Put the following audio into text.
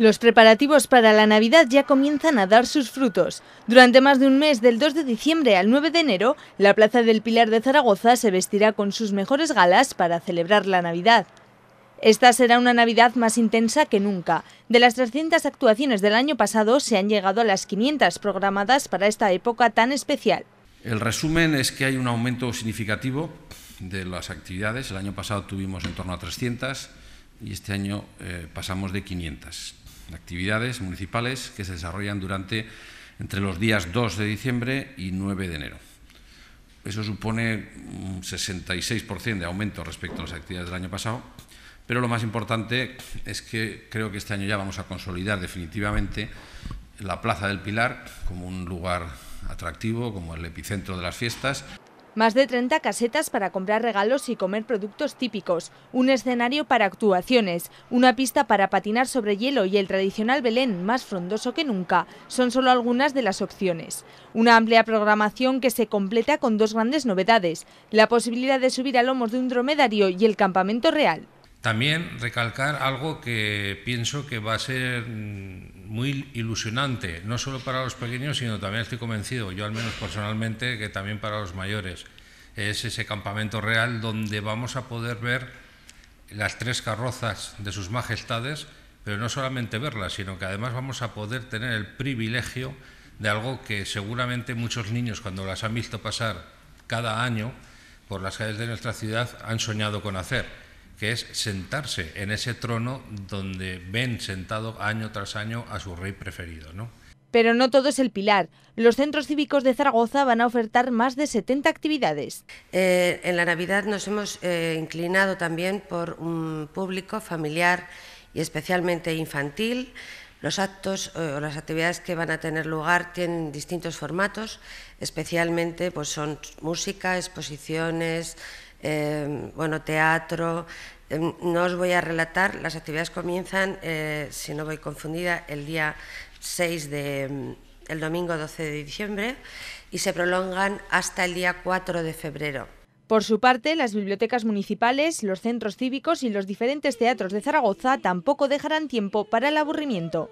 Los preparativos para la Navidad ya comienzan a dar sus frutos. Durante más de un mes, del 2 de diciembre al 9 de enero, la Plaza del Pilar de Zaragoza se vestirá con sus mejores galas para celebrar la Navidad. Esta será una Navidad más intensa que nunca. De las 300 actuaciones del año pasado, se han llegado a las 500 programadas para esta época tan especial. El resumen es que hay un aumento significativo de las actividades. El año pasado tuvimos en torno a 300 y este año eh, pasamos de 500 actividades municipales que se desarrollan durante entre los días 2 de diciembre y 9 de enero. Eso supone un 66% de aumento respecto a las actividades del año pasado, pero lo más importante es que creo que este año ya vamos a consolidar definitivamente la Plaza del Pilar como un lugar atractivo, como el epicentro de las fiestas. Más de 30 casetas para comprar regalos y comer productos típicos, un escenario para actuaciones, una pista para patinar sobre hielo y el tradicional Belén más frondoso que nunca, son solo algunas de las opciones. Una amplia programación que se completa con dos grandes novedades, la posibilidad de subir a lomos de un dromedario y el campamento real. También recalcar algo que pienso que va a ser mm, muy ilusionante, no solo para los pequeños, sino también estoy convencido, yo al menos personalmente, que también para los mayores. Es ese campamento real donde vamos a poder ver las tres carrozas de sus majestades, pero no solamente verlas, sino que además vamos a poder tener el privilegio de algo que seguramente muchos niños, cuando las han visto pasar cada año por las calles de nuestra ciudad, han soñado con hacer que es sentarse en ese trono donde ven sentado año tras año a su rey preferido. ¿no? Pero no todo es el pilar. Los centros cívicos de Zaragoza van a ofertar más de 70 actividades. Eh, en la Navidad nos hemos eh, inclinado también por un público familiar y especialmente infantil. Los actos eh, o las actividades que van a tener lugar tienen distintos formatos, especialmente pues son música, exposiciones, Em, bueno, teatro. Em, no os voy a relatar, las actividades comienzan, eh, si no voy confundida, el día 6 de, em, el domingo 12 de diciembre y se prolongan hasta el día 4 de febrero. Por su parte, las bibliotecas municipales, los centros cívicos y los diferentes teatros de Zaragoza tampoco dejarán tiempo para el aburrimiento.